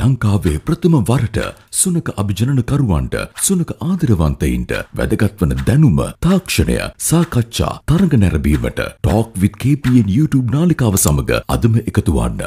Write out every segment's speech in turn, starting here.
ලංකාවේ ප්‍රථම වරට සුනක අභිජනනකරුවන්ට සුනක ආදරවන්තයින්ට වැදගත්වන දැනුම තාක්ෂණය සාකච්ඡා තරඟ නැරඹීමට ටෝක් විත් KPN YouTube නාලිකාව සමඟ අදම එකතුවන්න.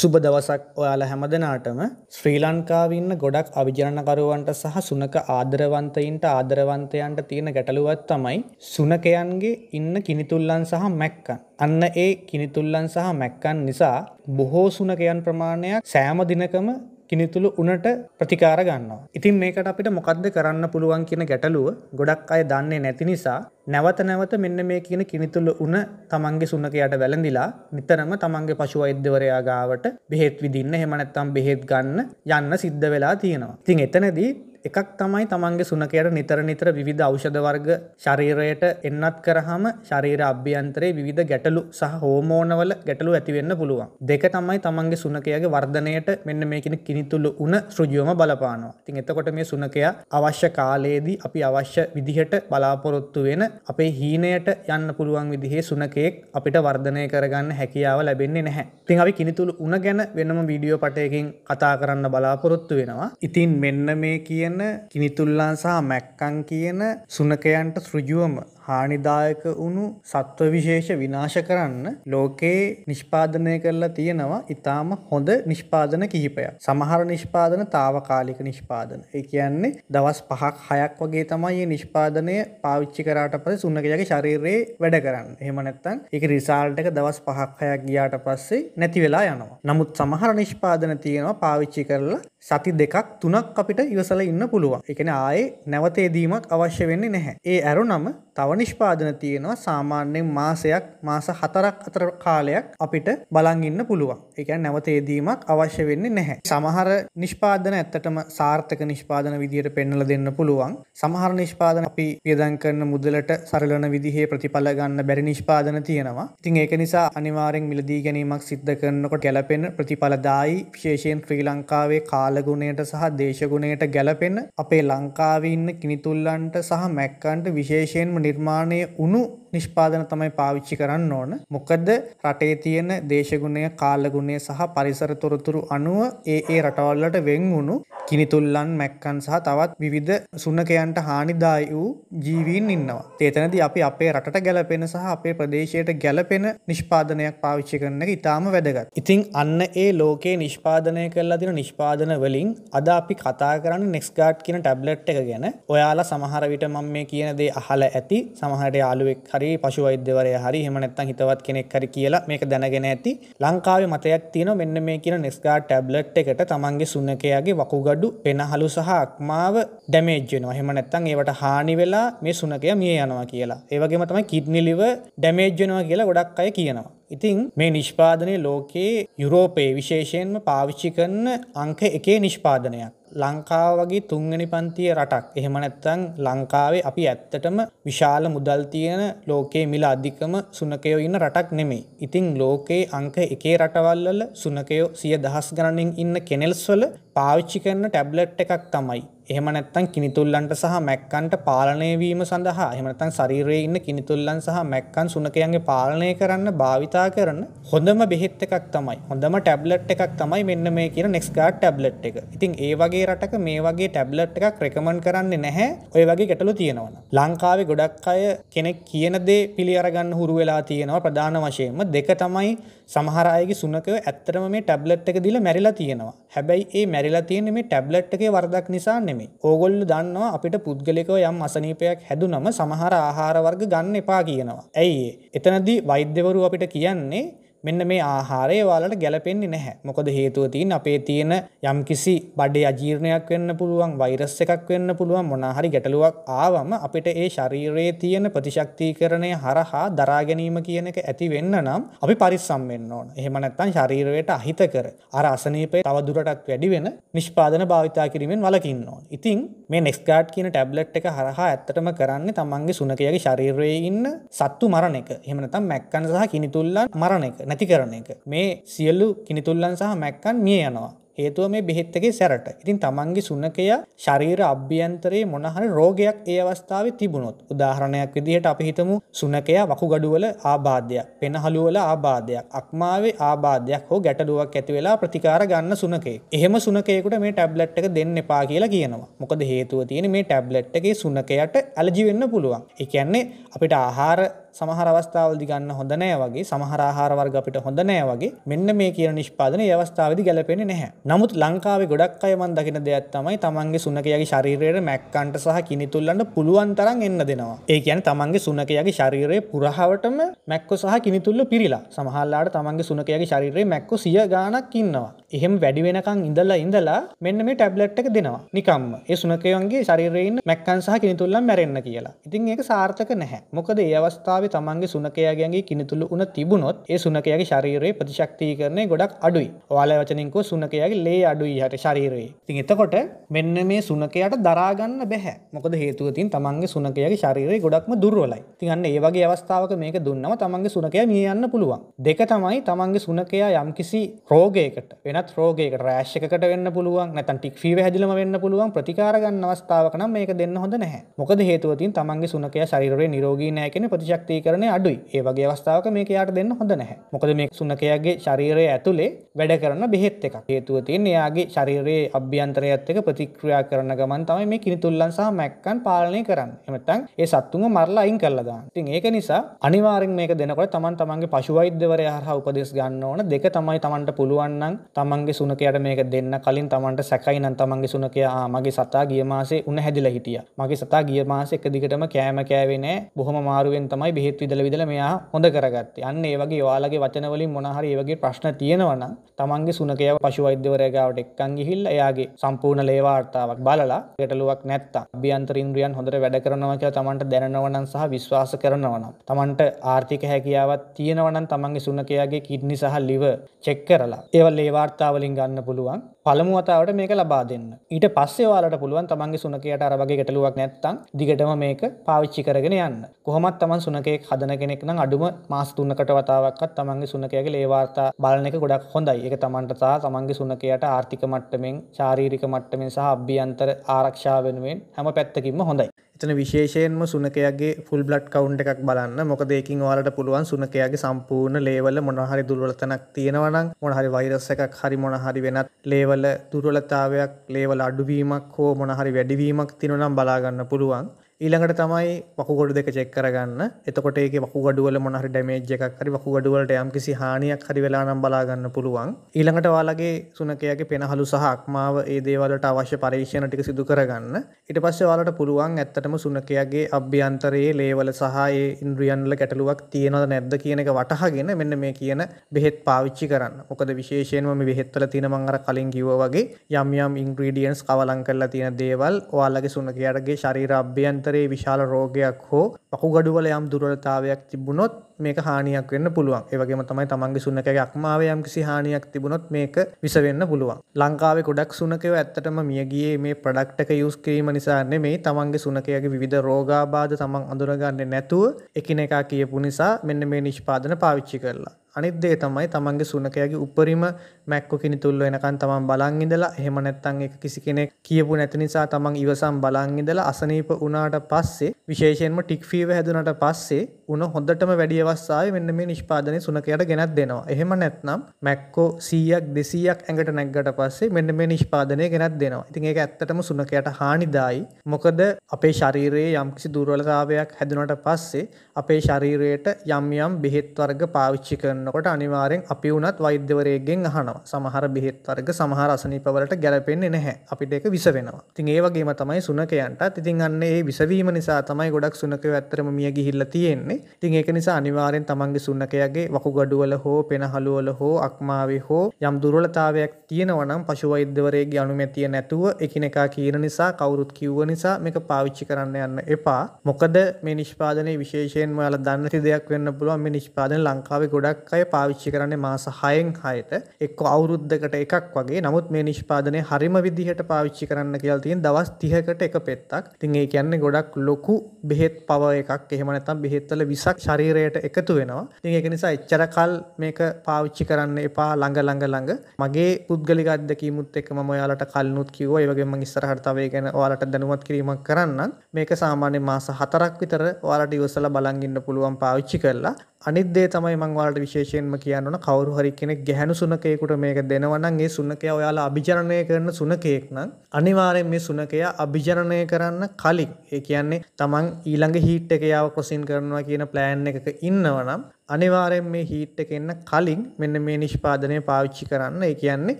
සුබ දවසක් ඔයාලා හැමදනාටම ශ්‍රී ලංකාවන්න ගොඩක් අවිජනකරුවන්ට සහ සුනක ආදරවන්තයින්ට ආදරවන්තයන්ට තියෙන ගැටලුවත් තමයි සුනකයන්ගේ ඉන්න කිනිතුල්ලන් සහ මැක්කන්. අන්න ඒ කිනිතුල්ලන් සහ මැක්කන් නිසා බොහෝ සුනකයන් ප්‍රමාණයක් සෑම දිනකම කිනිතුළු උනට ප්‍රතිකාර ගන්නවා. ඉතින් මේකට අපිට මොකක්ද කරන්න පුළුවන් කියන ගැටලුව ගොඩක් අය දන්නේ නැති නිසා නැවත නැවත මෙන්න මේ කියන කිනිතුළු උන තමන්ගේ සුනකයට වැළඳිලා නිතරම තමන්ගේ පශු අෛද්‍යවරයා ගාවට බෙහෙත් විදින්න හෙම නැත්තම් බෙහෙත් ගන්න යන්න සිද්ධ වෙලා තියෙනවා. ඉතින් එතනදී එකක් තමයි තමන්ගේ සුනකයට නිතර නිතර විධ අෞෂධ වර්ග ශරීරයට එන්නත් කරහම ශරීර අභ්‍යන්තරයේ විධ ගැටලු සහ හෝමෝනවල ගැටලු ඇතිවෙන්න පුළුවන්. දෙක තමයි තමන්ගේ සුනකයාගේ වර්ධනයට මෙන්න මේකින කිනිතුළු උන සෘජියෝම බලපානවා. තින් එතකොට මේ සුනකයා අවශ්‍ය කාලයේදී අපි අවශ්‍ය විදිහට බලාපොරොත්තු වෙන අපේ හීනයට යන්න පුළුවන් විදිහේ සුනකයෙක් අපිට වර්ධනය කරගන්න හැකියාව ලැබෙන්නේ නැහැ. තින් අපි කිනිතුළු උන ගැන වෙනම වීඩියෝ පටයකින් කතා කරන්න බලාපොරොත්තු වෙනවා. ඉතින් මෙන්න මේ කියන කියන කිමිතුල්ලාන් සහ මැක්කන් කියන සුනකයන්ට සෘජුවම හානිදායක වුණු සත්ව විශේෂ විනාශ කරන්න ලෝකයේ නිෂ්පාදනය කරලා තියෙනවා ඉතාම හොඳ නිෂ්පාදන කිහිපයක්. සමහර නිෂ්පාදන తాවකාලික නිෂ්පාදන. ඒ කියන්නේ දවස් 5ක් 6ක් වගේ තමයි මේ නිෂ්පාදනය පාවිච්චි කරාට පස්සේ සුන්නකයාගේ ශරීරයේ වැඩ කරන්නේ. එහෙම නැත්නම් ඒක රිසල්ට් එක දවස් 5ක් 6ක් ගියාට පස්සේ නැති වෙලා යනවා. නමුත් සමහර නිෂ්පාදන තියෙනවා පාවිච්චි කරලා සති දෙකක් තුනක් අපිට ඉවසලා ඉන්න පුළුවන්. ඒ කියන්නේ ආයේ නැවතේදීමක් අවශ්‍ය වෙන්නේ නැහැ. ඒ ඇරුණම තව නව නිෂ්පාදන තියෙනවා සාමාන්‍යයෙන් මාසයක් මාස හතරක් අතර කාලයක් අපිට බලන් ඉන්න පුළුවන් එක නැවතේදීමක් අවශ්‍ය වෙන්නේ නැහැ සමහර නිෂ්පාදන ඇත්තටම සාර්ථක නිෂ්පාදන විදියට පෙන්නල දෙන්න පුළුවන් සමහර නිෂ්පාදන අපි පියදන් කරන මුදලට සරලන විදිහේ ප්‍රතිඵල ගන්න බැරි නිෂ්පාදන තියෙනවා ඉතින් ඒක නිසා අනිවාරෙන් මිලදී ගැනීමක් සිද්ධ කරනකොට ගැලපෙන ප්‍රතිඵලදායි විශේෂයෙන් ශ්‍රී ලංකාවේ කාලගුණයට සහ දේශගුණයට ගැලපෙන අපේ ලංකාවේ ඉන්න කිනිතුල්ලන්ට සහ මැක්කන්ට විශේෂයෙන්ම නිර්ම නිර්මාණය වුණු නිෂ්පාදන තමයි පාවිච්චි කරන්න ඕන. මොකද රටේ තියෙන දේශගුණය කාලගුණය සහ පරිසර තොරතුරු අනුව ඒ ඒ රටවල්ලට වෙන් වුණු කිනිතුල්ලන් මැක්කන් සහ තවත් විවිධ සුනකයන්ට හානිදායි වූ ජීවීන් ඉන්නවා. තේතනද අපි අපේ රට ගැලපෙන සහ අපේ ප්‍රදේශයට ගැලපෙන නිෂ්පාදනයක් පාවිච්චි කරන ඉතාම වැදගත්. ඉතිං අන්න ඒ ලෝකයේ නිෂ්පාදනය කරලා තින නිෂ්පාදන වලින් අද අපි කතා කරන්න නෙක්ස්ගාට් කියන ටැබ්ලට් එක ගැන ඔයාලා සමහරවිට මම මේ කියන දේ අහල ඇති සමහට යාලුවෙක් හරි හරි පශු වෛද්‍යවරය හරි හෙම නැත්තම් හිතවත් කෙනෙක් හරි කියලා මේක දැනගෙන ඇති ලංකාවේ මතයක් තියෙනවා මෙන්න මේ කියන නෙස්ගා ටැබ්ලට් එකට තමන්ගේ සුනකයාගේ වකුගඩු පෙනහලු සහ අක්මාව ඩැමේජ් වෙනවා හෙම නැත්තම් ඒවට හානි වෙලා මේ සුනකයා මිය යනවා කියලා. ඒ වගේම තමයි කිඩ්නි ලිව ඩැමේජ් වෙනවා කියලා ගොඩක් අය කියනවා. ඉතින් මේ නිෂ්පාදනය ලෝකයේ යුරෝපයේ විශේෂයෙන්ම පාවිච්චි කරන අංක එකේ නිෂ්පාදනයක්. ලංකාව වගේ තුන්ගනි පන්තිය රටක් එහෙම නැත්තං ලංකාවේ අපි ඇත්තටම විශාල මුදල් තියෙන ලෝකයේ මිල අධිකම සුනකයෝ ඉන්න රටක් නෙමේ. ඉතිං ලෝකයේ අංක එකේ රටවල්වල සුනකයෝ සිය දහස් ගණනින් ඉන්න කෙනෙල්ස්වල පාවිච්චි කරන ටැබ්ලට් එකක් තමයි. එහෙම නැත්තං කිනිතුල්ලන්ට සහ මැක්කන්ට පාලනය වීම සඳහා එහමනතන් ශරීරයේ ඉන්න කිනිතුල්ලන් සහ මැක්කන් සුනකයන්ගේ පාලනය කරන්න භාවිතා කරන හොඳම බෙහෙත් එකක් තමයි හොඳම ටැබ්ලට් එකක් තමයි මෙන්න මේ කියන නෙක්ස්කාඩ් ටැබ්ලට් එක ඉතින් ඒ වගේ වගේ රටක මේ වගේ ටැබ්ලට් එකක් ක්‍රකමන් කරන්න නැහැ ඔය වගේ ගැටලු තියෙනවන. ලංකාවේ ගොඩක් අය කෙනෙක් කියන දේ පිළි අරගන්න හුරු වෙලා තියෙනවා ප්‍රධාන වශයෙන්ම දෙක තමයි සමහරයගේ සුනකව ඇත්තරම මේ ටැබ්ලට් එක දිල මැරිලා තියෙනවා හැබැයි ඒ මැරිලා තියෙන මේ ටැබ්ලට් එකේ වරදක් නිසා නෙමේ ඕගොල්ල දන්නවා අපිට පුද්ගලිකව යම් අසනීපයක් හැදුනම සමහර ආහාරවර්ග ගන්න එපා කියනවා. ඇයි එතනදී වෛද්‍යවරු අපිට කියන්නේ මෙන්න මේ ආහාරය වාලට ගැලපෙන්නේ නැහැ මොකද හේතුව තින් අපේ තියෙන යම් කිසි බඩේ අජීර්ණයක් වෙන්න පුළුවන් වෛරස් එකක් වෙන්න පුළුවන් මොනාහරි ගැටලුවක් ආවම අපිට ඒ ශරීරයේ තියෙන ප්‍රතිශක්තිකරණය හරහා දරා ගැනීම කියන එක ඇති වෙන්න නම් අපි පරිස්සම් වෙන්න ඕන. එහෙම නැත්නම් ශරීරයට අහිතකර අර අසනීපය තව දුරටත් වැඩි වෙන නිෂ්පාදන භාවිතා කිරීමෙන් වළකින්න ඕන. ඉතින් මේ නෙක්ස්ට් කියන ටැබ්ලට් එක හරහා ඇත්තටම කරන්නේ තමන්ගේ සුනකයාගේ ශරීරයේ ඉන්න සත්තු මරණ එක. එහෙම නැත්නම් මැක්කන් සහ කිනිතුල්ලන් මරණ එක. නැති කරන එක. මේ සියල්ලු කිනිතුල්ලන් සහ මැක්කන් මිය යනවා. හේතුව මේ බෙහෙත්තකේ සැරට ඉතින් තමන්ගේ සුනකය ශරීර අභ්‍යන්තරයේ මොනහරි රෝගයක් ඒ අවස්ථාව තිබුණොත් උදාහරණයක් විදිහට අපි හිතමු සුනකය වකුගඩුවල ආබාධයක් පෙනහළුවල ආබාධයක් අක්මාවේ ආබාධයක් හෝ ගැටලුවක් ඇති වෙලා ප්‍රතිකාර ගන්න සුනකේ එහෙම සුනකයකුට මේ ටැබ්ලට් එක දෙන්න එපා කියලා කියනවා මොකද හේතුව තියෙන මේ ටැබ්ලට් එකේ සුනකයට ඇලජි වෙන්න පුළුවන් ඒ කියන්නේ අපිට ආහාර සමහර අවස්ථාවලදි ගන්න හොඳ නෑ වගේ සමහර ආහාර වර්ග අපිට හොඳ නෑ වගේ මෙන්න මේ කියන නිෂ්පාදනය අවස්ථාවේදී ගැලපෙන්නේ නැහැ. නමුත් ලංකාවේ ගොඩක් අය මන් දකින දෙයක් තමයි තමන්ගේ සුනකයාගේ ශරීරයට මැක්කන්ට සහ කිනිතුල්ලන්ට පුළුවන් තරම් එන්න දෙනවා. ඒ කියන්නේ තමන්ගේ සුනකයාගේ ශරීරයේ පුරහවටම මැක්කෝ සහ කිනිතුල්ල පිරීලා. සමහරලාට තමන්ගේ සුනකයාගේ ශරීරයේ මැක්කෝ සිය ගාණක් ඉන්නවා. එහෙම වැඩි වෙනකං ඉඳලා ඉඳලා මෙන්න මේ ටැබ්ලට් එක දෙනවා නිකම් ඒ සුනකයන්ගේ ශරීරයෙන් මැක්කන් සහ කිනිතුල්ලම් මැරෙන්න්න කියලා ඉතින් ඒක සාර්ථක නැහැ මොකද ඒ අවස්ථාව තමන්ගේ සුනකයාගේගේ කිනිතුළු උන තිබුණොත් ඒ සුනකයාගේ ශරීරයේ ප්‍රතිශක්තිය කරන්නේ ගොඩක් අඩුයි වාල වචනින්කෝ සුනකයාගේ ලේ අඩුයි හට ශරීරයේ තින් එතකොට මෙන්න මේ සුනකයට දරාගන්න බැහැ මොකද හේතුවතින් තමන්ගේ සුනකයගේ ශරීරය ගොඩක්ම දුර්වලයි තියන්න ඒවගේ අවස්ථාවක මේක දුන්නම තමන්ගේ සුනකය මිය යන්න පුළුවන් දෙක තමයි තමන්ගේ සුනකයා යම්කිසි රෝගයකට වෙන වෙනත් රෝගයක රෑශ් එකකට වෙන්න පුළුවන් නැතන් ටික් ෆීව හැදිලම වෙන්න පුළුවන් ප්‍රතිකාර ගන්න අවස්ථාවක නම් මේක දෙන්න හොඳ නැහැ. මොකද හේතුවතින් තමන්ගේ සුනකයා ශරීරයේ නිරෝගී නැහැ කියන ප්‍රතිශක්තිකරණය අඩුයි. ඒ වගේ අවස්ථාවක මේක යාට දෙන්න හොඳ නැහැ. මොකද මේ සුනකයාගේ ශරීරය ඇතුලේ වැඩ කරන බෙහෙත් එකක්. හේතුව තියෙන්නේ එයාගේ ශරීරයේ අභ්‍යන්තරයත් එක්ක ප්‍රතික්‍රියා කරන ගමන් තමයි මේ කිනිතුල්ලන් සහ මැක්කන් පාලනය කරන්නේ. එමෙතන් ඒ සත්තුන්ව මරලා අයින් කරලා දාන්න. ඉතින් ඒක නිසා අනිවාර්යෙන් මේක දෙනකොට තමන් තමන්ගේ පශු වෛද්‍යවරයා හරහා උපදෙස් ගන්න ඕන. දෙක තමයි තමන්ට පුළුවන් නම් තමන්ගේ සුනකයට මේක දෙන්න කලින් තමන්ට සැකයි නම් තමන්ගේ සුනකයා මගේ සතා ගිය මාසේ උන හැදිලා හිටියා. මගේ සතා ගිය මාසේ එක දිගටම කෑම කෑවේ නෑ. බොහොම මාරුවෙන් තමයි බෙහෙත් විදලා විදලා මෙයා හොඳ කරගත්තේ. අන්න ඒ වගේ ඔයාලගේ වචන වලින් මොන හරි ඒ වගේ ප්‍රශ්න තියෙනවා නම් තමන්ගේ සුනකයා පශු වෛද්‍යවරයා ගාවට එක්කන් ගිහිල්ලා එයාගේ සම්පූර්ණ ලේ වාර්තාවක් බලලා ගැටලුවක් නැත්තම් අභ්‍යන්තර ඉන්ද්‍රියන් හොඳට වැඩ කරනවා කියලා තමන්ට දැනනවා නම් සහ විශ්වාස කරනවා නම් තමන්ට ආර්ථික හැකියාවක් තියෙනවා නම් තමන්ගේ සුනකයාගේ කිඩ්නි සහ ලිව චෙක් කරලා ඒවල් ඒ වාර්තා අවස්ථාවලින් ගන්න පුළුවන් පළමු වතාවට මේක ලබා දෙන්න ඊට පස්සේ වාලට පුළුවන් තමන්ගේ සුනකයට අරවගේ ගැටලුවක් නැත්තං දිගටම මේක පාවිච්චි කරගෙන යන්න කොහොමත් තමන් සුනකෙක් හදන කෙනෙක් නම් අඩුම මාස් තුන්නකට වතාවක්වත් තමන්ගේ සුනකයගේ ලේවාර්තා බලන එක ගොඩක් හොඳයි එක තමන්ට සහ තමන්ගේ සුනකයට ආර්ථික මට්ටමෙන් චාරීරික මට්ටමෙන් සහ අභ්‍යන්තර ආරක්ෂාව වෙනුවෙන් හැම පැත්තකින්ම හොඳයි එතන විශේෂයෙන්ම සුනකයාගේ ෆුල් බ්ලඩ් කවුන්් එකක් බලන්න මොකද ඒකින් ඔයාලට පුළුවන් සුනකයාගේ සම්පූර්ණ ලේවල මොනහරි දුර්වලතනක් තියෙනවනම් මොනහරි වෛරස් එකක් හරි මොනහරි වෙනත් ලේවල දුර්වලතාවයක් ලේවල අඩුවීමක් හෝ මොනහරි වැඩිවීමක් තිනනම් බලාගන්න පුළුවන් ඊළඟට තමයි වකුගොඩ දෙක චෙක් කරගන්න එතකොට ඒක වකුගඩුවල මොනහරි ඩැමේජ් එකක් හරි වකුගඩුවලට යම් කිසි හානියක් හරි වෙලා නම් බලා ගන්න පුළුවන් ඊළඟට ඔයාලගේ සුනකයාගේ පෙනහලු සහ අක්මාව ඒ දේවලට අවශ්‍ය පරීක්ෂණ ටික සිදු කරගන්න ඊට පස්සේ ඔයාලට පුළුවන් ඇත්තටම සුනකයාගේ අභ්‍යන්තරයේ ලේවල සහ ඒ ඉන්ද්‍රියන්වල ගැටලුවක් තියෙනවද නැද්ද කියන එක වටහාගෙන මෙන්න මේ කියන බෙහෙත් පාවිච්චි කරන්න මොකද විශේෂයෙන්ම මේ බෙහෙත්වල තියෙන මං අර කලින් කිව්වා වගේ යම් යම් ඉන්ග්‍රීඩියන්ට්ස් කවලම් කරලා තියෙන දේවල් ඔයාලගේ සුනකයාගේ ශරීර අභ්‍යන්තර අන්තරේ විශාල රෝගයක් හෝ පකුගඩුවල යම් දුරලතාවයක් තිබුණොත් මේක හානියක් වෙන්න පුළුවන් ඒවගේම තමයි තමන්ගේ සුනක යක්මාව යම් කිසි හානියක් තිබුණොත් මේක විසවෙන්න පුළුවන් ලංකාවේ ගොඩක් සුනකව ඇත්තටම මියගියේ මේ ප්‍රඩක්්ටක යුස් කිරීම නිසාන්නේ මේ තමන්ගේ සුනකයගේ විධ රෝගාබාධ තමන් අඳුරගන්න නැතුව එකන එකා කියපු නිසා මෙන්න මේ නිෂ්පාදන පාවිච්චි කරලා අනිත්දේ තමයි තමන්ගේ සුනකයගේ උපරිම මැක්කො කිනි තුල්ල එනකන් තමන් බලංගිදලා හෙම නැත්තන් එක කිසි කෙනෙක් කියපු නැති නිසා තමන් ඉවසම් බලංගිදලා අසනීප වනාට පස්සේ විශේෂෙන්ම ටික්ෆීව හැදුනට පස්සේ උන හොඳටම වැඩියවස්සාාව මෙන්න මේ නිෂ්පාදනය සුනකයට ගෙනත් දෙනවා එහෙම නැත්නම් මැක්කෝ සීයක් දෙසීයක් ඇඟට නැක්ගට පස්සේ මෙන්න මේ නිෂ්පාදනය ගෙනත් දෙනවා ඉතින් ඒක ඇත්තටම සුනකයට හානිදායි මොකද අපේ ශරීරයේ යම්කිසි දුර්වලතාවයක් හැදුනට පස්සේ අපේ ශරීරයට යම් යම් බෙහෙත්වර්ග පාවිච්චි කරන ගන්නකොට අනිවාරෙන් අපි වුණත් වෛද්‍යවරයගෙන් අහනවා සමහර බිහිත් වර්ග සමහර අසනීපවලට ගැලපෙන්නේ නැහැ අපිට එක විස වෙනවා තින් ඒවගේම තමයි සුනකයන්ට ඉතින් අන්න ඒ විසවීම නිසා තමයි ගොඩක් සුනකව ඇත්තරම මිය ගිහිල්ල තියෙන්නේ තින් ඒක නිසා අනිවාරෙන් තමන්ගේ සුන්නකයගේ වකුගඩුවල හෝ පෙනහළුවල හෝ අක්මාවේ හෝ යම් දුරලතාවයක් තියෙනවනම් පශුවෛද්‍යවරයගේ අනුමැතිය නැතුව එකනෙකා කියන නිසා කවුරුත් කිව්ව නිසා මේක පාවිච්චි කරන්න යන්න එපා මොකද මේ නිෂ්පාදනය විශේෂයෙන් ඔයාල දන්නති දෙයක් වෙන්න පුළුවන් මේ නිෂ්පාදන ලංකාවේ ගොඩක් ගොඩක් අය පාවිච්චි කරන්නේ මාස හයෙන් හයට එක් අවුරුද්ධකට එකක් වගේ නමුත් මේ නිෂ්පාදනය හරිම විදිහට පාවිච්චි කරන්න කියල් තියෙන් දවස් තිහකට එක පෙත්තක් තින් ඒ කියන්නේ ගොඩක් ලොකු බෙහෙත් පව එකක් එහෙමනතම් බෙහෙත්වල විසක් ශරීරයට එකතු වෙනවා තින් එක නිසා එච්චර කල් මේක පාවිච්චි කරන්න එපා ළඟ ළඟ ළඟ මගේ පුද්ගලික අත්දැකීමුත් එක මම ඔයාලට කල්නුත් කිව්ව ඒ වගේම ඉස්සරහටතාවේ ගැන ඔයාලට දැනුවත් කිරීමක් කරන්න මේක සාමාන්‍ය මාස හතරක් විතර ඔයාලට ඉවසලා බලන් ඉන්න පුළුවන් පාවිච්චි කරලා අනිද්දේ තමයි මංවාලට විශේෂයෙන්ම කියන්න කවරු හරි කෙනෙක් ගැහැනු සුනකයෙකුට මේක දෙනවනම් ඒ සුනකය ඔයාලා අභිජනය කරන සුනකයෙක් නම් අනිවාරයෙන් මේ සුනකය අභිජනය කරන්න කලින් ඒ කියන්නේ තමන් ඊළඟ හිට් එක යාව කොසින් කරනවා කියන ප්ලෑන් එක ඉන්නවනම් අනිවාර්යෙන් මේ හීට් එක එන්න කලින් මෙන්න මේ නිෂ්පාදනය පාවිච්චි කරන්න ඒ කියන්නේ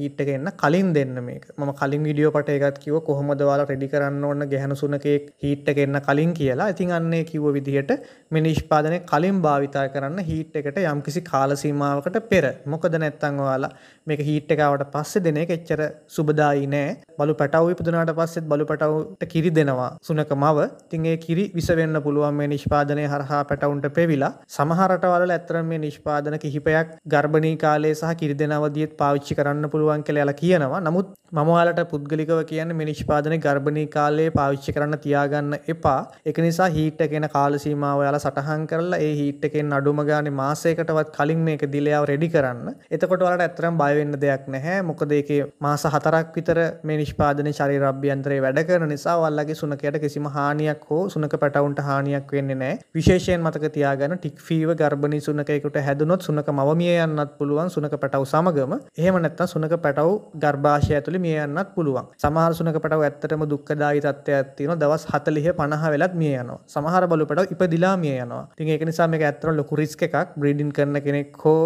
හීට් එක එන්න කලින් දෙන්න මේක මම කලින් වීඩියෝ පට එකත් කිව්ව කොහොමද ඔයාලා රෙඩි කරන්න ඕන ගැහණු සුනකේ හීට් එක එන්න කලින් කියලා. ඉතින් අන්නේ කිව්ව විදිහට මේ නිෂ්පාදනය කලින් භාවිතා කරන්න හීට් එකට යම්කිසි කාල සීමාවකට පෙර. මොකද නැත්තම් ඔයාලා මේක හීට් එක ආවට පස්සේ දෙන එක එච්චර සුබදායි නෑ. බලු පැටව් ඉපදුනාට පස්සෙත් බලු පැටව්ට කිරි දෙනවා සුනක මව. ඉතින් ඒ කිරි විස වෙන්න පුළුවන් මේ නිෂ්පාදනය හරහා පැටවුන්ට පෙවිලා. සමහර රටවල් කාලවල ඇතරම් මේ නිෂ්පාදන කිහිපයක් ගර්භණී කාලේ සහ කිරිදෙනවදියත් පාවිච්චි කරන්න පුළුවන් කළලා කියනවා නමුත් මමවාලට පුද්ගලිකව කියන්න මිනිෂ්පාදන ගර්භණී කාලයේ පාවිච්චි කරන්න තියාගන්න එපා එක නිසා හීට්ට කියෙන කාලසීමාව යාලා සටහන් කරලා ඒ හිට් එකෙන් අඩුම ගාන මාසයකටවත් කලින් මේක දිලයාව රෙඩි කරන්න එතකොට වලට ඇතරම් බයවෙන්න දෙයක් නැහැ මොකද ඒක මාස හතරක් විතර මේ නිෂ්පාදන චරිරබ්්‍යන්ත්‍රයේ වැඩ කරන නිසා වල්ලගේ සුනකයට කිසිම හානියක් හෝ සුනක පැටවුන්ට හානියක් වෙන්නේ නෑ විශේෂයෙන් මතක තියාගන්න ටික් ෆීව ගර්බ ගොගනි සුනකයකුට හැදනොත් සුනක මව මිය යන්නත් පුළුවන් සුනක පැටව සමගම එහෙම නැත්තම් සුනක පැටව ගර්භාෂය ඇතුළේ මිය යන්නත් පුළුවන් සමහර සුනක පැටව ඇත්තටම දුක්ඛදායි තත්ත්වයක් තියෙනවා දවස් 40 50 වෙලත් මිය යනවා සමහර බලු පැටව ඉපදිලා මිය යනවා ඉතින් ඒක නිසා මේක ඇත්තටම ලොකු රිස්ක් එකක් බ්‍රීඩින් කරන කෙනෙක් හෝ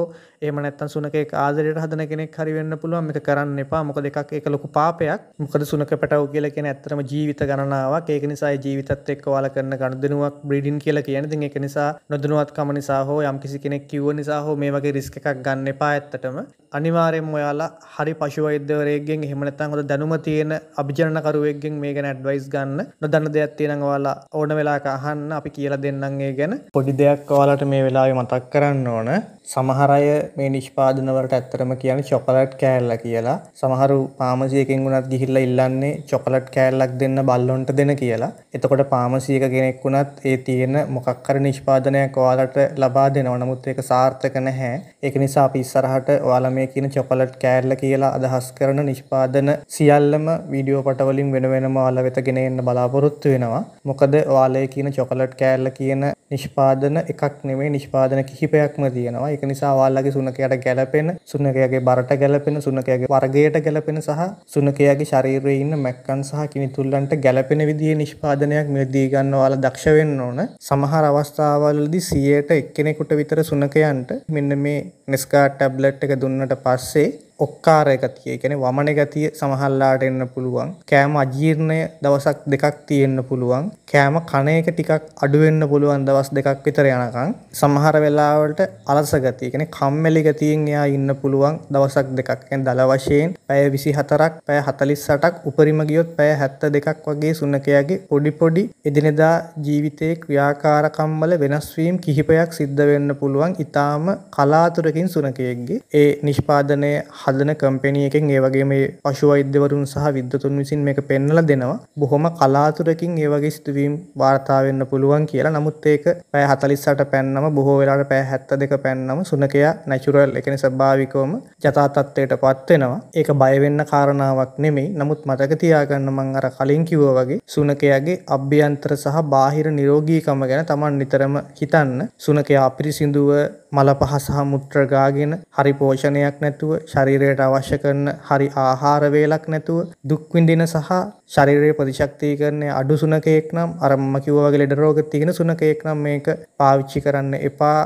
එම නැත්තන් සුනක ආදරයට හදන කෙනෙක් හරිවෙන්න පුළුවන් එක කරන්න එපා මොක දෙකක් එක ලොකු පාපයක් මොකද සුනක පැටව කියල කෙන ඇතරම ජීවිත ගණනාවක් ඒක නිසා ජීවිතත් එක් වාල කරන ගණදනුවක් බ්‍රිඩින් කියල කියන ති එක නිසා නොදනුවත්කම නිසා හෝ යම් කිසි කෙනෙක් කිව නිසා හෝ මේ වගේ රිස්ක එකක් ගන්න එපා ඇත්තටම අනිවාරයෙන් ඔයාලා හරි පශුවෛද්‍යවරයගෙන් හෙමනතන් හො දැනුම තියෙන අභිජනකරුවෙක්ගෙන් මේ ගැන ඇඩ්වයිස් ගන්න නොදන්න දෙයක් තියෙනවාලා ඕන වෙලා අහන්න අපි කියලා දෙන්නන්ගේ ගැන පොඩි දෙයක් ඔයාලට මේ වෙලාවේ මතක් කරන්න ඕන සමහර අය මේ නිෂ්පාදන වලට ඇත්තටම කියන්නේ චොකලට් කෑල්ල කියලා. සමහරු ෆාමසි එකෙන් වුණත් ගිහිල්ලා ඉල්ලන්නේ චොකලට් කෑල්ලක් දෙන්න බල්ලොන්ට දෙන කියලා. එතකොට ෆාමසි එක කෙනෙක් වුණත් ඒ තියෙන මොකක් හරි නිෂ්පාදනයක් ඔයාලට ලබා දෙනවා. නමුත් ඒක සාර්ථක නැහැ. ඒක නිසා අපි ඉස්සරහට ඔයාලා මේ කියන චොකලට් කෑල්ල කියලා අදහස් කරන නිෂ්පාදන සියල්ලම වීඩියෝ කොට වලින් වෙන වෙනම ඔයාලා වෙත ගෙන එන්න බලාපොරොත්තු වෙනවා. මොකද ඔයාලා කියන චොකලට් කෑල්ල කියන නිෂ්පාදන එකක් නෙමේ නිෂ්පාදන කිහිපයක්ම තියෙනවා එක නිසා වාල්ලගේ සුනකයට ගැලපෙන සුනකයාගේ බරට ගැලපෙන සුනකයාගේ වර්ගයට ගැලපෙන සහ සුනකයාගේ ශරීරයේ ඉන්න මැක්කන් සහ කිනිතුල්ලන්ට ගැලපෙන විදිහේ නිෂ්පාදනයක් මේ දී ගන්න ඔයාලා දක්ෂ වෙන්න ඕන සමහර අවස්ථාවලදී 100ට එක්කෙනෙකුට විතර සුනකයන්ට මෙන්න මේ නෙස්කා ටැබ්ලට් එක දුන්නට පස්සේ ඔක්කාර ගතිය කියන්නේ වමන ගතිය සමහරලාට එන්න පුළුවන් කෑම අජීර්ණය දවසක් දෙකක් තියෙන්න පුළුවන් කෑම කන එක ටිකක් අඩු වෙන්න පුළුවන් දවස් දෙකක් විතර යනකම් සමහර වෙලාවලට අලස ගතිය කියන්නේ කම්මැලි ගතියෙන් එයා ඉන්න පුළුවන් දවසක් දෙකක් කියන්නේ දල වශයෙන් පැය 24ක් පැය 48ක් උපරිම ගියොත් පැය 72ක් වගේ සුනකයාගේ පොඩි පොඩි එදිනෙදා ජීවිතයේ ක්‍රියාකාරකම් වල වෙනස් වීම් කිහිපයක් සිද්ධ වෙන්න පුළුවන් ඊටාම කලාතුරකින් සුනකයෙක්ගේ ඒ නිෂ්පාදනයේ හදන කම්පෙනිය එකෙන් ඒවගේ මේ පශු අෛද්‍යවරුන් සහ විද්‍යතුන් විසින් මේක පෙන්නල දෙනවා බොහොම කලාතුරකින් ඒවගේ සිතුවීම් වාර්තාාවවෙන්න පුළුවන් කියලා නමුත් ඒක පෑ හතලිස්සට පැන්නම බොහෝ වෙලාට පෑ හැත්ත දෙක පැන්නම සුනකයා නැචුරල් එකන ස්භාවිකෝම ජතාතත්වයට පත්වෙනවා ඒක බයවෙන්න කාරණාවක් නෙමෙයි නමුත් මතක තියාගන්න මං අර කලින් කිව්ව වගේ සුනකයාගේ අභ්‍යන්තර සහ බාහිර නිරෝගීකම ගැන තමන් නිතරම හිතන්න සුනකයා අපිරිසිදුව මල පහස හා මුත්‍ර ගාගෙන හරි පෝෂණයක් නැතුව ශරීරයට අවශ්‍ය කරන හරි ආහාර වේලක් නැතුව දුක් විඳින සහ ශරීරයේ ප්‍රතිශක්තිකරණය අඩු සුනකයෙක් නම් අර මම කිව්වා වගේ ලෙඩ රෝග තියෙන සුනකයෙක් නම් මේක පාවිච්චි කරන්න එපා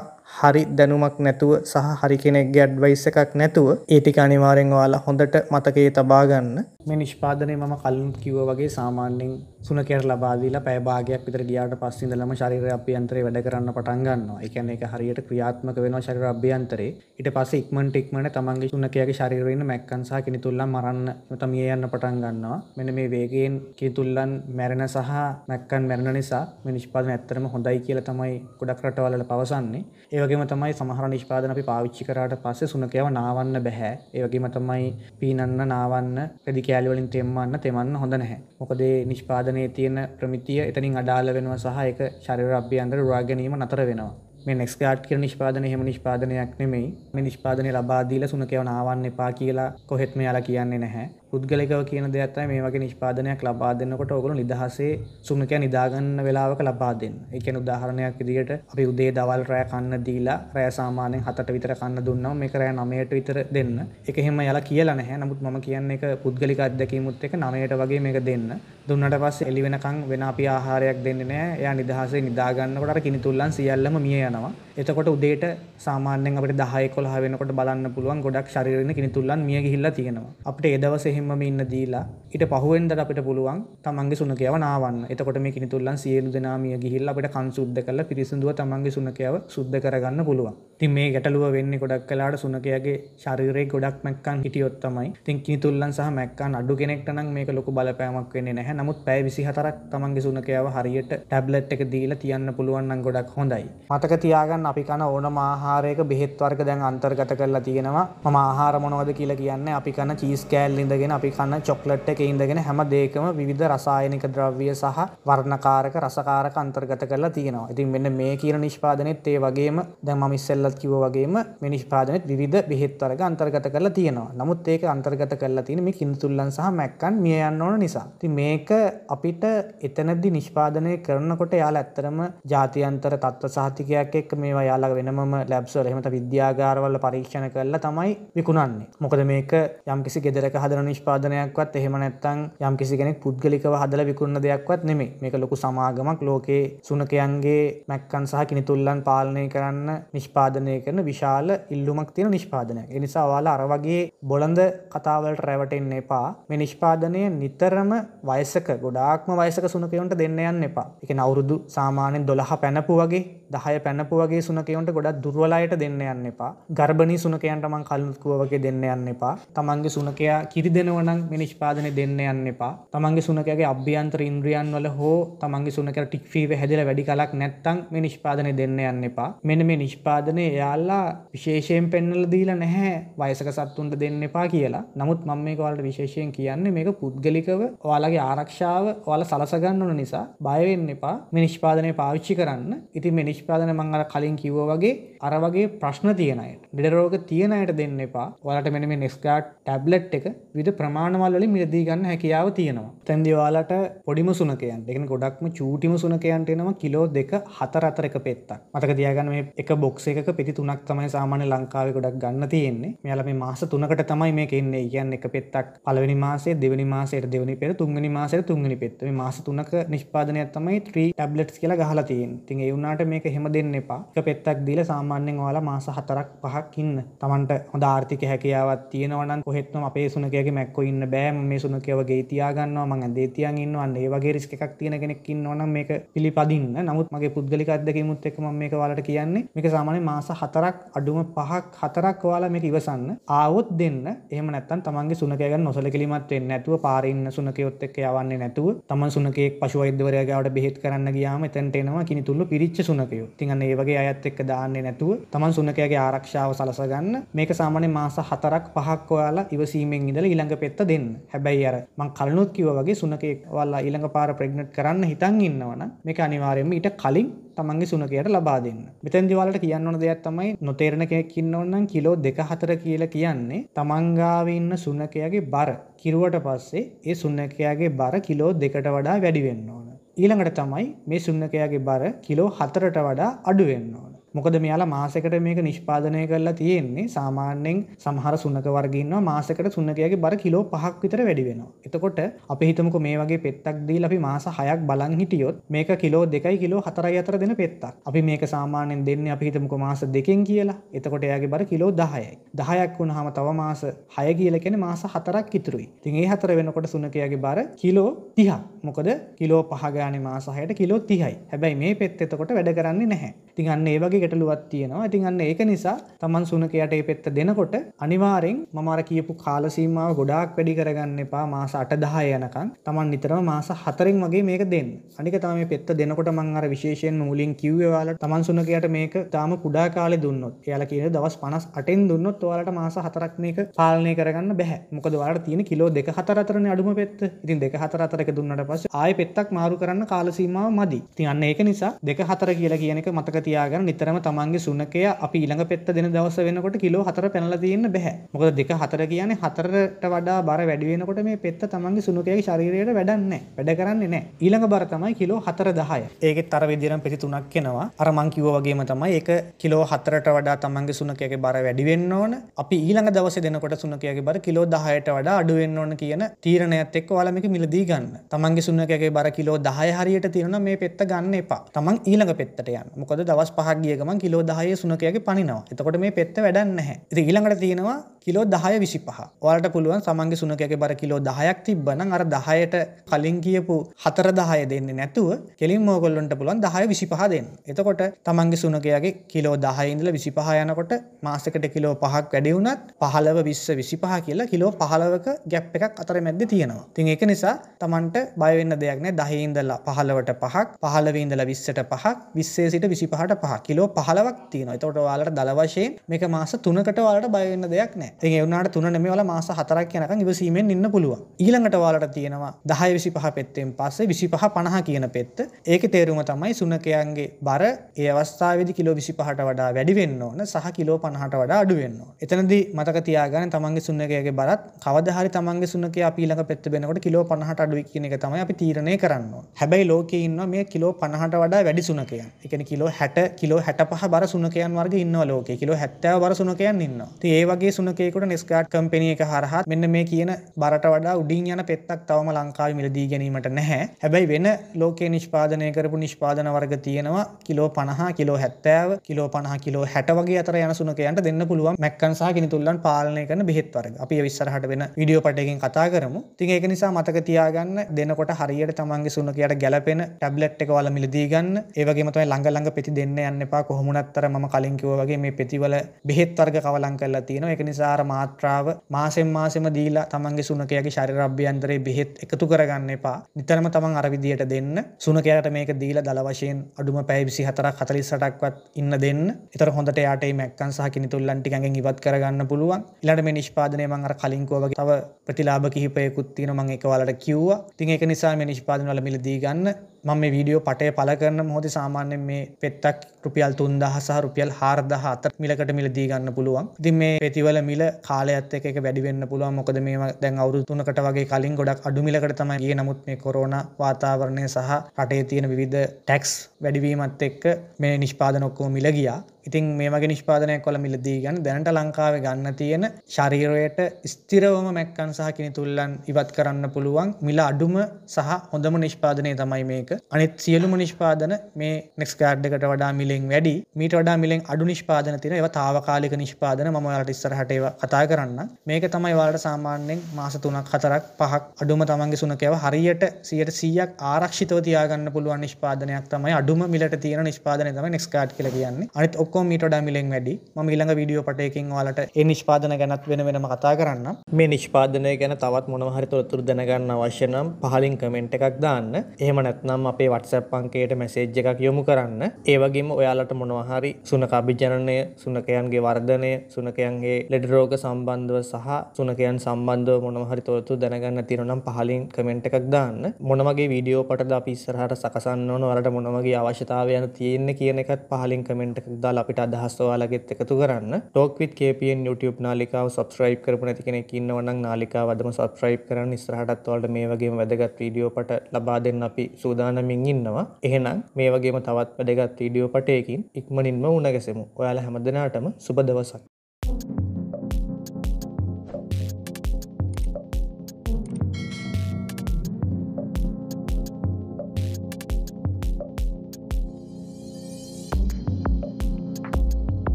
හරි දැනුමක් නැතුව සහ හරි කෙනෙක්ගේ ඇඩ්වයිස් එකක් නැතුව ඒ ටික අනිවාර්යෙන් ඔයාලා හොඳට මතකයේ තබා ගන්න. මේ නිෂ්පාදනය මම කලින් කිව්වා වගේ සාමාන්‍යයෙන් සුනකයට ලබා දීලා පැය භාගයක් විතර ගියාට පස්සේ ඉඳලම ශරීර අභ්‍යන්තරේ වැඩ කරන්න පටන් ගන්නවා. ඒ කියන්නේ ඒක හරියට ක්‍රියාත්මක වෙනවා ශරීර අභ්‍යන්තරේ. ඊට පස්සේ ඉක්මනට ඉක්මනට තමන්ගේ සුනකයාගේ ශරීරයේ ඉන්න මැක්කන් සහ කිනිතුල්ලන් මරන්න තමිය යන්න පටන් ගන්නවා. මෙන්න මේ වේගයෙන් කිනිතුල්ලන් මැරෙන සහ මැක්කන් මැරෙන නිසා මේ නිෂ්පාදන ඇත්තටම හොඳයි කියලා තමයි ගොඩක් රටවල පවසන්නේ. ඒ වගේම තමයි සමහර නිෂ්පාදන අපි පාවිච්චි කරාට පස්සේ සුනකයව නාවන්න බෑ. ඒ වගේම තමයි පීනන්න නාවන්න රෙදි කෑලි වලින් තෙම්මන්න තෙමන්න හොඳ නැහැ. මොකද මේ නිෂ්පාදන ආයතනයේ තියෙන ප්‍රමිතිය එතනින් අඩාල වෙනවා සහ එක ශරීර අභ්‍යන්තර උරා ගැනීම නතර වෙනවා. මේ නෙක්ස් ගාඩ් කියන නිෂ්පාදනය එහෙම නිෂ්පාදනයක් නෙමෙයි. මේ නිෂ්පාදනය ලබා දීලා සුනකයව නාවන්න එපා කියලා කොහෙත්ම යාලා කියන්නේ නැහැ. පුද්ගලිකව කියන දෙයක්තයි මේ වගේ නිෂ්පාදනයක් ලබා දෙන්නකොට ඔගොලු නිදහසේ සුනකය නිදාගන්න වෙලාවක ලබා දෙන්න. ඒ කියන්නේ උදාහරණයක් විදිහට අපි උදේ දවල් රෑ කන්න දීලා රෑ සාමාන්‍යයෙන් 7ට විතර කන්න දුන්නම මේක රෑ 9ට විතර දෙන්න. ඒක එහෙම යලා කියලා නැහැ. නමුත් මම කියන්නේ ඒක පුද්ගලික අත්දැකීමුත් එක්ක 9ට වගේ මේක දෙන්න. දුන්නට පස්සේ එළි වෙනකන් වෙන අපි ආහාරයක් දෙන්නේ නැහැ. එයා නිදහසේ නිදාගන්නකොට අර කිනිතුල්ලන් සියල්ලම මිය යනවා. එතකොට උදේට සාමාන්‍යයෙන් අපිට 10 11 වෙනකොට බලන්න පුළුවන් ගොඩක් ශරීරෙ කිනිතුල්ලන් මිය ගිහිල්ලා තියෙනවා. අපිට ඒ දවසේ එහෙම ඉන්න දීලා ඊට පහුවෙන්දට අපිට පුළුවන් තමන්ගේ සුනකයව නාවන්න. එතකොට මේ කිනිතුල්ලන් සියලු දෙනාමිය ගිහිල්ලා අපිට කන් සුද්ධ කරලා පිරිසිදුව තමන්ගේ සුනකයව සුද්ධ කරගන්න පුළුවන්. තින් මේ ගැටලුව වෙන්න ගොඩක් කලාට සුනකයාගේ ශරීරයේ ගොඩක් මැක්කන් හිටියොත්තමයි තින් කිතුල්ලන් සහ මැක්කන් අඩු කෙනෙක්ට නම් මේක ලොකු බලපෑමක් වෙන්නේ නැහැ නමුත් පැය 24ක් තමන්ගේ සුනකයාව හරියට ටැබ්ලට් එක දීලා තියන්න පුළුවන් නම් ගොඩක් හොඳයි මතක තියාගන්න අපි කන ඕනම ආහාරයක බෙහෙත් වර්ග දැන් අන්තර්ගත කරලා තියෙනවා මම ආහාර මොනවද කියලා කියන්නේ අපි කන චීස් කෑල්ල ඉඳගෙන අපි කන චොක්ලට් එකේ ඉඳගෙන හැම දෙයකම විවිධ රසායනික ද්‍රව්‍ය සහ වර්ණකාරක රසකාරක අන්තර්ගත කරලා තියෙනවා ඉතින් මෙන්න මේ කියන නිෂ්පාදනෙත් ඒ වගේම දැන් මම ඉස්සෙල්ලා ඉස්සල්ලත් කිව වගේම මිනිස්පාදනත් විධ බෙත් වරග අන්තර්ගත කරලා තියෙනවා නමුත් ඒක අන්තර්ගත කරලා තියෙන මේ කින්තුල්ලන් සහ මැක්කන් මිය යන්න ඕන නිසා ති මේක අපිට එතනදි නිෂ්පාදනය කරනකොට යාල ඇත්තරම ජාතියන්තර තත්ව සාතිකයක් එක් මේවා යාලා වෙනම ලැබ්සර එහෙමත විද්‍යාගාරවල පරීක්ෂණ කරලා තමයි විකුණන්නේ මොකද මේක යම්කිසි ගෙදරක හදන නිෂ්පාදනයක්වත් එහෙම නැත්තං යම්කිසි කෙනෙක් පුද්ගලිකව හදල විකුණ දෙයක්වත් නෙමේ මේක ලොකු සමාගමක් ලෝකයේ සුනකයන්ගේ මැක්කන් සහ කිනිතුල්ලන් පාලනය කරන්න නිෂ්පාද නිෂ්පාදනය කරන විශාල ඉල්ලුමක් තියෙන නිෂ්පාදනයක් එනිසා වාලා අර වගේ බොළඳ කතාවලට රැවටෙන් එපා මේ නිෂ්පාදනය නිතරම වයසක ගොඩාක්ම වයසක සුනකයොන්ට දෙන්න යන්න එපා එක අවුරුදු සාමානෙන් දොළහ පැනපු වගේ දහය පැනපුවගේ සුනකයවන්ට ගොඩක් දුර්වලයට දෙන්න යන්න එපා ගර්භණී සුනකයන්ටමං කල්කුවගේ දෙන්න යන්න එපා තමන්ගේ සුනකයා කිරි දෙනවනම් මිනිෂ්පාදනය දෙන්න යන්න එපා තමන්ගේ සුනකගේ අභ්‍යන්තර ඉන්ද්‍රියන් වල හෝ තමන්ගේ සුනක ටික්ෆීව හැදිල වැඩි කලක් නැත්තං මිනිෂ්පාදනය දෙන්න යන්න එපා මෙන මේ නිෂ්පාදනය එයාල්ලා විශේෂයෙන් පෙන්නල දීලා නැහැ වයසක සත්තුන්ට දෙන්න එපා කියලා නමුත් මම මේ වලට විශේෂයෙන් කියන්නේ මේක පුද්ගලිකව ඔයාලගේ ආරක්ෂාව ඔයාල සලසගන්න ඕන නිසා බයවෙන්න එපා මිනිෂ්පාදනය පාවිච්චි කරන්න ඉතින් මිනිෂ් නිෂ්පාදන මං අර කලින් කිව්ව වගේ අර වගේ ප්‍රශ්න තියෙන අයට ලෙඩ රෝග තියෙන අයට දෙන්න එපා. ඔයාලට මෙන්න මේ නෙස්ගාඩ් ටැබ්ලට් එක විවිධ ප්‍රමාණවල් වලින් මිලදී ගන්න හැකියාව තියෙනවා. එතෙන්දී ඔයාලට පොඩිම සුනකයන්ට, ඒ කියන්නේ ගොඩක්ම චූටිම සුනකයන්ට එනවා කිලෝ 2 4 අතර එක පෙත්තක්. මතක තියාගන්න මේ එක බොක්ස එකක පෙති තුනක් තමයි සාමාන්‍ය ලංකාවේ ගොඩක් ගන්න තියෙන්නේ. මෙයාලා මේ මාස 3කට තමයි මේක ඉන්නේ. කියන්නේ එක පෙත්තක් පළවෙනි මාසයේ දෙවෙනි මාසයට දෙවෙනි පෙර තුන්වෙනි මාසයට තුන්වෙනි පෙත්ත. මේ මාස 3ක නිෂ්පාදනයක් තමයි 3 tablets කියලා ගහලා තියෙන්නේ. ඉතින් ඒ වුණාට මේක එක හෙම දෙන්න එපා එක පෙත්තක් දීල සාමාන්‍යෙන් වාලා මාස හතරක් පහක් ඉන්න තමන්ට හොඳ ආර්ථික හැකියාවත් තියෙනවනන් කොහෙත්ම අපේ සුනකයගේ මැක්කො ඉන්න බෑම මේ සුනකයවගේ තියාගන්නවා මඟ දේතියන් ඉන්නවන්න ඒවගේ රිස්ක එකක් තියෙන කෙනෙක් ඉන්නවන මේක පිළිපදින්න නමුත් මගේ පුද්ගලිකක්දකමුත් එක්ම මේක වලට කියන්නේ මේක සාමාන්‍ය මාස හතරක් අඩුම පහක් හතරක් වාලා මේක ඉවසන්න ආවොත් දෙන්න එහම නැත්තන් තමන්ගේ සුනකයගන්න නොසල කිලිමත් වෙන්න ඇතුව පාරන්න සුනකයොත් එක් යවන්නේ නැතුව තමන් සුනකෙක් පශුවෛද්‍යවරයාගවට බෙහෙත් කරන්න ගියාම තැන්ට එනවා කිනිතුල්ල පිරිච්ච සුනක දෙමවපියෝ තින් අන්න ඒ වගේ අයත් එක්ක දාන්නේ නැතුව තමන් සුනකයාගේ ආරක්ෂාව සලසගන්න මේක සාමාන්‍ය මාස හතරක් පහක් ඔයාලා ඉවසීමෙන් ඉඳලා ඊළඟ පෙත්ත දෙන්න හැබැයි අර මං කලනුත් කිව්ව වගේ සුනකෙක් ඔයාලා ඊළඟ පාර ප්‍රෙග්නට් කරන්න හිතන් ඉන්නවනම් මේක අනිවාර්යයෙන්ම ඊට කලින් තමන්ගේ සුනකයට ලබා දෙන්න. මෙතැන්දි වලට කියන්න ඕන දෙයක් තමයි නොතේරෙන කෙනෙක් ඉන්නවොත් නම් කිලෝ 2-4 කියලා කියන්නේ තමන් ගාව ඉන්න සුනකයාගේ බර කිරුවට පස්සේ ඒ සුනකයාගේ බර කිලෝ 2කට වඩා වැඩි වෙන්න ඕන. ඊළඟට තමයි මේ සුන්නකයාගේ බර කිලෝ හතරට වඩා අඩුවෙන්න ඕන. මොකද මෙයාලා මාසකට මේක නිෂ්පාදනය කරලා තියෙන්නේ සාමාන්‍යයෙන් සමහර සුනක වර්ගන්නවා මාසකට සුන්නකයාගේ බර කිලෝ පහක් විතර වැඩි වෙනවා. එතකොට අපි හිතමුකෝ මේ වගේ පෙත්තක් දීලා අපි මාස 6ක් බලන් හිටියොත් මේක කිලෝ 2යි කිලෝ 4යි අතර දෙන පෙත්තක්. අපි මේක සාමාන්‍යයෙන් දෙන්නේ අපි හිතමුකෝ මාස 2කින් කියලා. එතකොට එයාගේ බර කිලෝ 10යි. 10ක් වුණාම තව මාස 6 කියලා කියන්නේ මාස 4ක් ඉතුරුයි. ඉතින් ඒ 4 වෙනකොට සුනකයාගේ බර කිලෝ 30ක්. මොකද කිලෝ 5 ගානේ මාස 6ට කිලෝ 30යි. හැබැයි මේ පෙත් එතකොට වැඩ කරන්නේ නැහැ. ඉතින් අන්න ඒ වගේ ගැටලුවක් තියෙනවා. ඉතින් අන්න ඒක නිසා Taman සුනකයට ඒ පෙත්ත දෙනකොට අනිවාර්යෙන් මම අර කියපු කාල සීමාව ගොඩාක් වැඩි කරගන්න එපා මාස 8 10 යනකම්. Taman නිතරම මාස 4න් වගේ මේක දෙන්න. අනික තමයි මේ පෙත්ත දෙනකොට මම අර විශේෂයෙන් මුලින් කිව්වේ ඔයාලට Taman සුනකයට මේක තාම කුඩා කාලේ දුන්නොත්. එයාලා කියන දවස් 58න් දුන්නොත් ඔයාලට මාස 4ක් මේක පාලනය කරගන්න බෑ. මොකද ඔයාලට තියෙන කිලෝ 2 4 අතරනේ අඩුම පෙත්ත. ඉතින් 2 4 අතරක දුන්නට පස්සේ ආයෙ පෙත්තක් මාරු කරන්න කාල සීමාව මදි. ඉතින් අන්න ඒක නිසා 2 4 කියලා කියන එක මතක තියාගෙන නිතර නිතරම තමන්ගේ සුනකය අපි ඊළඟ පෙත්ත දෙන දවස වෙනකොට කිලෝ හතර පැනලා තියෙන්න බෑ. මොකද දෙක හතර කියන්නේ හතරට වඩා බර වැඩි වෙනකොට මේ පෙත්ත තමන්ගේ සුනකයාගේ ශරීරයට වැඩන්නේ වැඩ කරන්නේ නැහැ. ඊළඟ බර තමයි කිලෝ 4 10. ඒකෙත් අර විදිහටම පෙති තුනක් එනවා. අර මං කිව්වා වගේම තමයි ඒක කිලෝ 4ට වඩා තමන්ගේ සුනකයාගේ බර වැඩි වෙන්න ඕන. අපි ඊළඟ දවසේ දෙනකොට සුනකයාගේ බර කිලෝ 10ට වඩා අඩු වෙන්න ඕන කියන තීරණයත් එක්ක ඔයාලා මේක මිලදී ගන්න. තමන්ගේ සුනකයාගේ බර කිලෝ 10 හරියට තියෙනවා මේ පෙත්ත ගන්න එපා. තමන් ඊළඟ පෙත්තට යන්න. මොකද දවස් පහක් ගිය ගම කිලෝ දහය සුනකයගේ පනිනවා එතකොට මේ පෙත්ත වැඩන්න හැ ඊළඟට තියෙනවා කිලෝ දහය විසි පහ ඔලට පුළුවන් සමන්ගේ සුනකයගේ බර කිලෝ දහයක් තිබ්බන අර දහයට කලින් කියපු හතර දහය දෙන්න නැතුව කෙලින් මෝගොල්ලොන්ට පුළුවන් දහය විසි පහ දෙන්න එතකොට තමන්ගේ සුනකයාගේ කිලෝ දහයිඉදල විසි පහ යනකොට මාසකට කිලෝ පහක් වැඩිවුනත් පහලව විස්ස විසි පහ කියලා කිලෝ පහලවක ගැප් එකක් අතර මැද්ද තියෙනවා තින් එක නිසා තමන්ට බයවෙන්න දෙයක්න දහහින්දල්ලා පහලවට පහක් පහලවීන්දල විස්සට පහක් විස්සේ සිට විසි පහට පහ කිලෝ කිලෝ පහලවක් තියෙන එතවට වාලට දල වශයෙන් මේක මාස තුනකට වාලට බයවෙන්න දෙයක් නෑ ඒ වුණට තුනට මේ වල මාස හතරක් යනක ඉවසීමෙන් ඉන්න පුළුවන් ඊළඟට වාලට තියෙනවා දහය විසි පහ පෙත්තෙන් පස්සේ විසි පහ පණහ කියන පෙත්ත ඒක තේරුම තමයි සුනකයන්ගේ බර ඒ අවස්ථාවදි කිලෝ විසි පහට වඩා වැඩිවෙන්න ඕන සහ කිලෝ පණහට වඩා අඩුවෙන්න එතනදී මතක තියාගන්න තමන්ගේ සුන්නකයගේ බරත් කවදහරි තමන්ගේ සුනක අපීලක පෙත්ත වෙනකොට කිලෝ පණහට අඩුව කියන එක තමයි අපි තීරණය කරන්න හැබැයි ලෝකඉන්න මේ කිලෝ පණහට වඩා වැඩි සුනකයන් එකන කිලෝ හැට කිලෝ හැට හැටපහ බර සුනකයන් වර්ග ඉන්න ලෝක කිලෝ හැත්තව බර සුනකයන් ඉන්න ඒ වගේ සුනකයකුට නිස්කාට් කම්පෙනිය එක හරහත් මෙන්න මේ කියන බරට වඩා උඩින් යන පෙත්තක් තවම ලංකාව මිලදී ගැනීමට නැහැ හැබැයි වෙන ලෝකයේ නිෂ්පාදනය කරපු නිෂ්පාදන වර්ග තියෙනවා කිලෝ පණහා කිලෝ හැත්තෑව කිලෝ පණහ කිලෝ හැට වගේ අතර යන සුනකයන්ට දෙන්න පුළුවන් මැක්කන්සා ගෙනතුල්ලන් පාලනය කරන බෙහෙත් වර්ග අපි විස්සරහට වෙන විඩියෝ පටයකින් කතා කරමු තින් ඒක නිසා මතක තියාගන්න දෙනකොට හරියට තමන්ගේ සුනකයට ගැලපෙන ටැබ්ලට් එක වල මිලදී ගන්න ඒ වගේම තමයි ළඟ ළඟ පෙති දෙන්න යන්න එපා කොහොමුණත්තර ම කලින්කිවගේ මේ පෙතිවල බෙහෙත්වර්ග කවලං කරලා තියෙන එක නිසාර මාත්‍රාව මාසෙන් මාසෙම දීලා තමන්ගේ සුනකයගේ ශරිරභ්‍යන්තරේ බෙහෙත් එකතු කරගන්න එපා නිතරම තමන් අරවිදියට දෙන්න සුනකයට මේක දීලා දලවශයෙන් අඩුම පැවිසි හතරක් හතලිස්සටක්වත් ඉන්න දෙන්න එතර හොඳට යාටේ මැක්කන් සහ කිනිතුල්ලන්ටිකගෙන් ඉවත් කරගන්න පුළුවන් ඉලට මේ නිෂ්පාදනය මං අර කලින්කෝවගේ තව ප්‍රතිලාභ කිහිපයකුත් තියෙන මං එකවලට කිව්වා තින් ඒක නිසා මේ නිෂ්පාදනවල මිලදී ගන්න මම මේ වීඩියෝ පටය පල කරන මොහොද සාමාන්‍යෙන් මේ පෙත්තක් රුපියල් තුන්දහස රුපියල් හාර්දහ අතර මිලකට මිල දී ගන්න පුළුවන් ති මේ පෙතිවල මිල කාලයත් එක වැඩිවෙන්න පුළුවන් මොකද මේ දැන් අවුරුතුනකට වගේ කලින් ගොඩක් අඩුමිලකට තම ගේ නමුත් මේ කොරෝණ වාතාවරණය සහ රටේ තියෙන විවිධ ටැක්ස් වැඩිවීමත් එක්ක මේ නිෂ්පාදනොක්කෝ මිල ගියා ඉතින් මේමගේ නිෂ්පානය කොළ මිලදී ගන්න දැනට ලංකාව ගන්න තියෙන ශරීරයට ස්තිරවම මැක්කන් සහ කිනි තුල්ලන් ඉවත් කරන්න පුළුවන් මිල අඩුම සහ හොඳම නිෂ්පාදනය තමයි මේක අනිත් සියලුම නිෂ්පාදන මේ නෙක්ස් කාඩ්කට වඩා මිලෙන් වැඩි මීට වඩා මිලෙන් අඩු නිෂ්පාදන තින ඒව තාවකාලික නිෂ්පාදන ම යාලට ඉස්සරහට කතා කරන්න මේක තමයි වාලට සාමාන්‍යෙන් මාස තුනක් හතරක් පහක් අඩුම තමන්ගේ සුනකව හරියට සියට සීයක් ආරක්ෂිතව තියාගන්න පුළුවන් නිෂ්පාදනයක් තමයි අඩුම මිලට තියෙන නිෂ්පාදනය තමයි නෙක්ස්කාඩ් කියල කියන්නේ අනිත් ඔක්ක ඔක්කෝ මීට ඩමිලෙන් වැඩි ම ඊළඟ වීඩියෝ පටයකින් වාලට ඒ නිෂ්පාදන ගැනත් වෙන වෙනම කතා කරන්න මේ නිෂ්පාදනය ගැන තවත් මොනහරි තොරතුර දැනගන්න අවශ්‍යනම් පහලින් කමෙන්ට් එකක් දාන්න එහෙම නැත්නම් අපේ වටසැප් පංකයට මැසේජ් එකක් යොමු කරන්න ඒවගේම ඔයාලට මොනවහරි සුනකාභිජනනය සුනකයන්ගේ වර්ධනය සුනකයන්ගේ ලෙඩරෝග සම්බන්ධව සහ සුනකයන් සම්බන්ධව මොනහරි තොරතු දැනගන්න තිරනම් පහලින් කමෙන්ට් එකක් දාන්න මොනමගේ වීඩියෝ පට ද පිස්සරහට සකසන්න ඕන වලට මොනමගේ අවශ්‍යතාවයන තියෙන්න කියන එකත් පහලින් කමෙන්ට් එකක් දාලා අපිට අදහස් ඔයාලගෙත් එකතු කරන්න. Talk with KPN YouTube නාලිකාව subscribe කරපු නැති කෙනෙක් ඉන්නව නම් නාලිකාව අදම subscribe කරන්න. ඉස්සරහටත් ඔයාලට මේ වගේම වැදගත් වීඩියෝ පට ලබා දෙන්න අපි සූදානමින් ඉන්නවා. එහෙනම් මේ වගේම තවත් වැදගත් වීඩියෝ පටයකින් ඉක්මනින්ම උණගැසෙමු. ඔයාලා හැමදෙනාටම සුබ දවසක්.